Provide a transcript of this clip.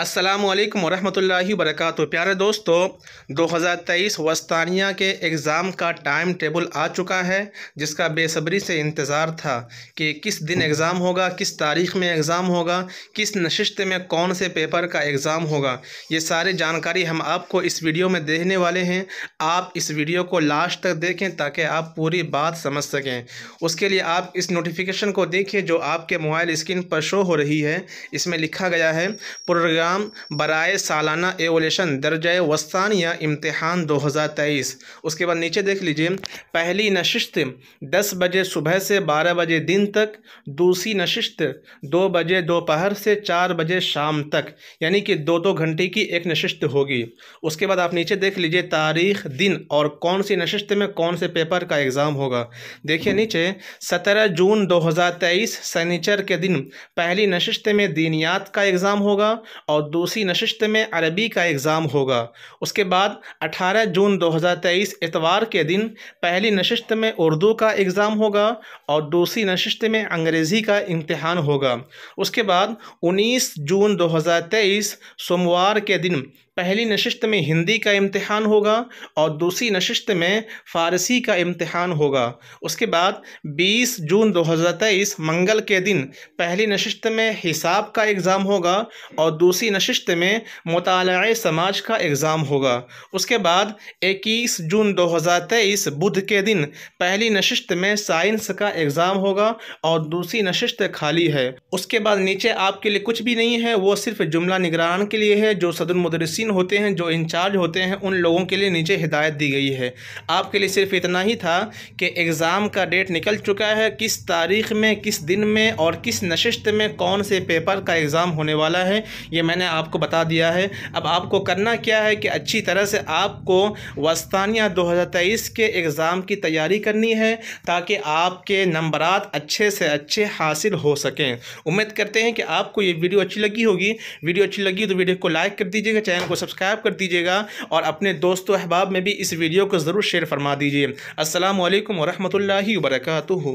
असलम वरहमल वरक प्यारे दोस्तों 2023 वस्तानिया के एग्ज़ाम का टाइम टेबल आ चुका है जिसका बेसब्री से इंतज़ार था कि किस दिन एग्ज़ाम होगा किस तारीख़ में एग्ज़ाम होगा किस नशस्त में कौन से पेपर का एग्ज़ाम होगा ये सारी जानकारी हम आपको इस वीडियो में देखने वाले हैं आप इस वीडियो को लास्ट तक देखें ताकि आप पूरी बात समझ सकें उसके लिए आप इस नोटिफिकेशन को देखिए जो आपके मोबाइल स्क्रीन पर शो हो रही है इसमें लिखा गया है प्रोग्राम प्रोग्राम बरए सालाना एवोलेशन दर्ज वस्तान या इम्तहान दो हज़ार तेईस उसके बाद नीचे देख लीजिए पहली नशिस्त दस बजे सुबह से बारह बजे दिन तक दूसरी नशिस्त दो बजे दोपहर से चार बजे शाम तक यानी कि दो दो घंटे की एक नशिस्त होगी उसके बाद आप नीचे देख लीजिए तारीख दिन और कौन सी नशिस्त में कौन से पेपर का एग्ज़ाम होगा देखिए नीचे सत्रह जून दो हज़ार तेईस सनीचर के दिन पहली नशिस्त में दीनियात का एग्ज़ाम होगा और दूसरी नशस्त में अरबी का एग्ज़ाम होगा उसके बाद 18 जून 2023 इतवार के दिन पहली नशस्त में उर्दू का एग्ज़ाम होगा और दूसरी नशस्त में अंग्रेज़ी का इम्तहान होगा उसके बाद 19 जून 2023 सोमवार के दिन पहली नशस्त में हिंदी का इम्तहान होगा और दूसरी नशस्त में फ़ारसी का इम्तहान होगा उसके बाद 20 जून 2023 मंगल के दिन पहली नशस्त में हिसाब का एग्ज़ाम होगा और दूसरी इसी नशिस्त में मताल समाज का एग्ज़ाम होगा उसके बाद 21 जून 2023 बुध के दिन पहली नशिस्त में साइंस का एग्ज़ाम होगा और दूसरी नशिस्त खाली है उसके बाद नीचे आपके लिए कुछ भी नहीं है वो सिर्फ जुमला निगरान के लिए है जो सदर मदरसिन होते हैं जो इंचार्ज होते हैं उन लोगों के लिए नीचे हिदायत दी गई है आपके लिए सिर्फ इतना ही था कि एग्ज़ाम का डेट निकल चुका है किस तारीख में किस दिन में और किस नशिस्त में कौन से पेपर का एग्ज़ाम होने वाला है ये मैं मैंने आपको बता दिया है अब आपको करना क्या है कि अच्छी तरह से आपको वस्तानिया 2023 के एग्ज़ाम की तैयारी करनी है ताकि आपके नंबरात अच्छे से अच्छे हासिल हो सकें उम्मीद करते हैं कि आपको ये वीडियो अच्छी लगी होगी वीडियो अच्छी लगी तो वीडियो को लाइक कर दीजिएगा चैनल को सब्सक्राइब कर दीजिएगा और अपने दोस्तों अहबाब में भी इस वीडियो को ज़रूर शेयर फरमा दीजिए असल वरहमल वर्का